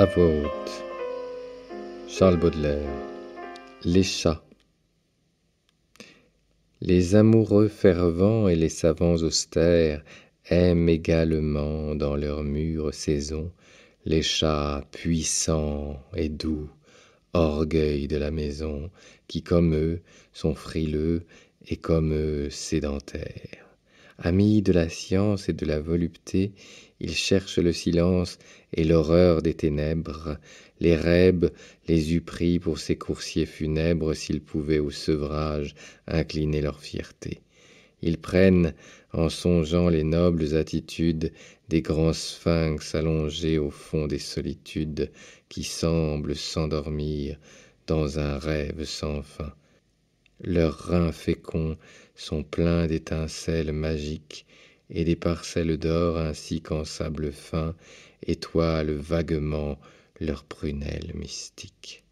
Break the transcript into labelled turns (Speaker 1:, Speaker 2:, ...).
Speaker 1: à voix Charles Baudelaire. Les chats. Les amoureux fervents et les savants austères aiment également dans leur mûre saison les chats puissants et doux, orgueil de la maison, qui comme eux sont frileux et comme eux sédentaires. Amis de la science et de la volupté, il cherche le silence et l'horreur des ténèbres. Les rêves les eût pris pour ses coursiers funèbres s'ils pouvaient au sevrage incliner leur fierté. Ils prennent, en songeant les nobles attitudes des grands sphinx allongés au fond des solitudes, qui semblent s'endormir dans un rêve sans fin leurs reins féconds sont pleins d'étincelles magiques, et des parcelles d'or ainsi qu'en sable fin étoilent vaguement leurs prunelles mystiques.